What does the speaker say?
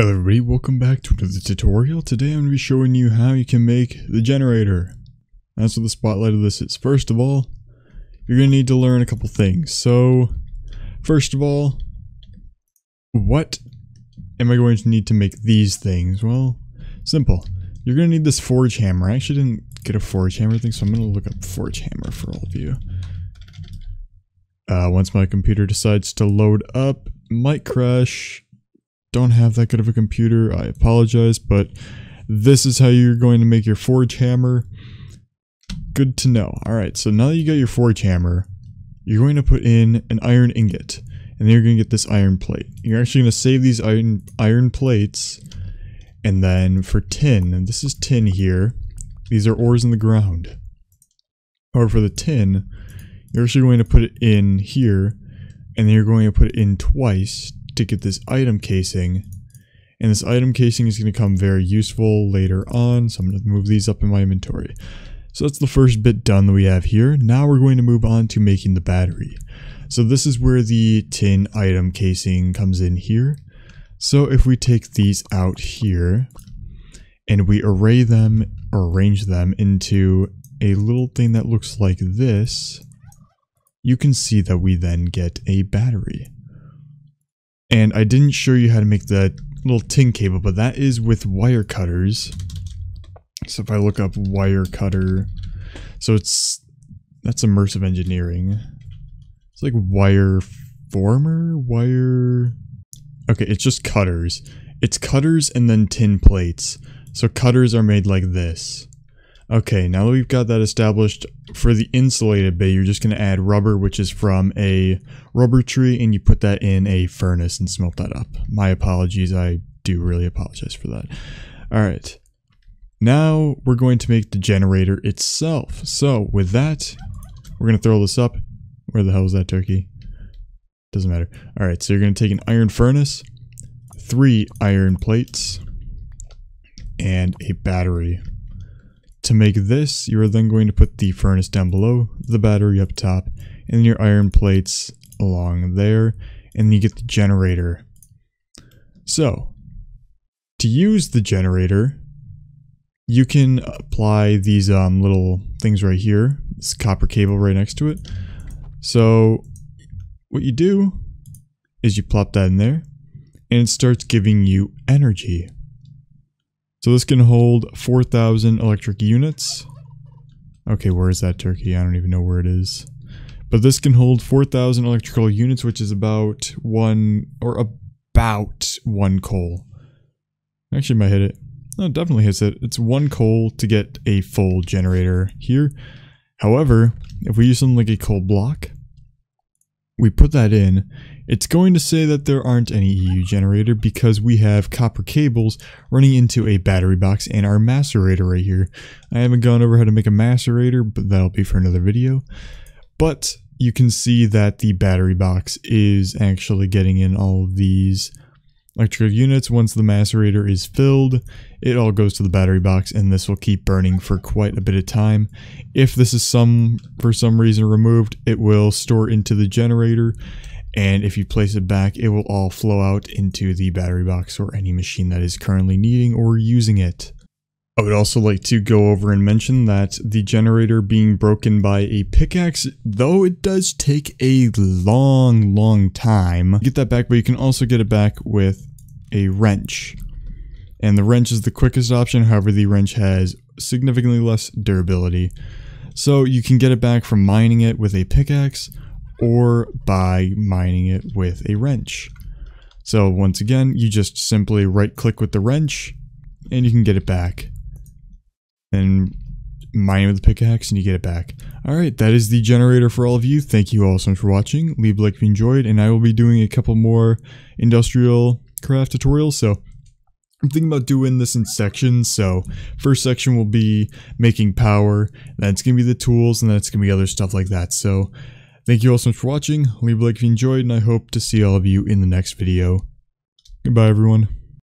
Hello everybody, welcome back to another tutorial. Today I'm going to be showing you how you can make the generator. That's what the spotlight of this is. First of all, you're going to need to learn a couple things. So, first of all, what am I going to need to make these things? Well, simple. You're going to need this forge hammer. I actually didn't get a forge hammer thing, so I'm going to look up forge hammer for all of you. Uh, once my computer decides to load up, might crash don't have that good of a computer, I apologize, but this is how you're going to make your forge hammer. Good to know. Alright, so now that you got your forge hammer, you're going to put in an iron ingot, and then you're going to get this iron plate. You're actually going to save these iron, iron plates, and then for tin, and this is tin here, these are ores in the ground. However, for the tin, you're actually going to put it in here, and then you're going to put it in twice to get this item casing. And this item casing is going to come very useful later on, so I'm going to move these up in my inventory. So that's the first bit done that we have here. Now we're going to move on to making the battery. So this is where the tin item casing comes in here. So if we take these out here and we array them or arrange them into a little thing that looks like this, you can see that we then get a battery. And I didn't show you how to make that little tin cable, but that is with wire cutters. So if I look up wire cutter, so it's, that's immersive engineering. It's like wire former, wire, okay, it's just cutters. It's cutters and then tin plates. So cutters are made like this. Okay, now that we've got that established, for the insulated bay, you're just going to add rubber, which is from a rubber tree, and you put that in a furnace and smelt that up. My apologies, I do really apologize for that. All right, now we're going to make the generator itself. So with that, we're going to throw this up. Where the hell is that turkey? Doesn't matter. All right, so you're going to take an iron furnace, three iron plates, and a battery. To make this, you are then going to put the furnace down below, the battery up top, and your iron plates along there, and you get the generator. So, to use the generator, you can apply these um, little things right here, this copper cable right next to it. So, what you do is you plop that in there, and it starts giving you energy. So this can hold 4,000 electric units. Okay, where is that turkey? I don't even know where it is. But this can hold 4,000 electrical units, which is about one, or about one coal. Actually, might hit it. No, it definitely hits it. It's one coal to get a full generator here. However, if we use something like a coal block, we put that in, it's going to say that there aren't any EU generator because we have copper cables running into a battery box and our macerator right here. I haven't gone over how to make a macerator, but that'll be for another video. But you can see that the battery box is actually getting in all of these electrical units once the macerator is filled it all goes to the battery box and this will keep burning for quite a bit of time. If this is some for some reason removed, it will store into the generator and if you place it back, it will all flow out into the battery box or any machine that is currently needing or using it. I would also like to go over and mention that the generator being broken by a pickaxe, though it does take a long, long time, get that back, but you can also get it back with a wrench and the wrench is the quickest option. However, the wrench has significantly less durability. So you can get it back from mining it with a pickaxe or by mining it with a wrench. So once again, you just simply right click with the wrench and you can get it back. And mine with the pickaxe and you get it back. Alright, that is the generator for all of you. Thank you all so much for watching. Leave a like if you enjoyed and I will be doing a couple more industrial craft tutorials. So I'm thinking about doing this in sections, so first section will be making power, then it's going to be the tools, and then it's going to be other stuff like that. So thank you all so much for watching, leave a like if you enjoyed, and I hope to see all of you in the next video. Goodbye everyone.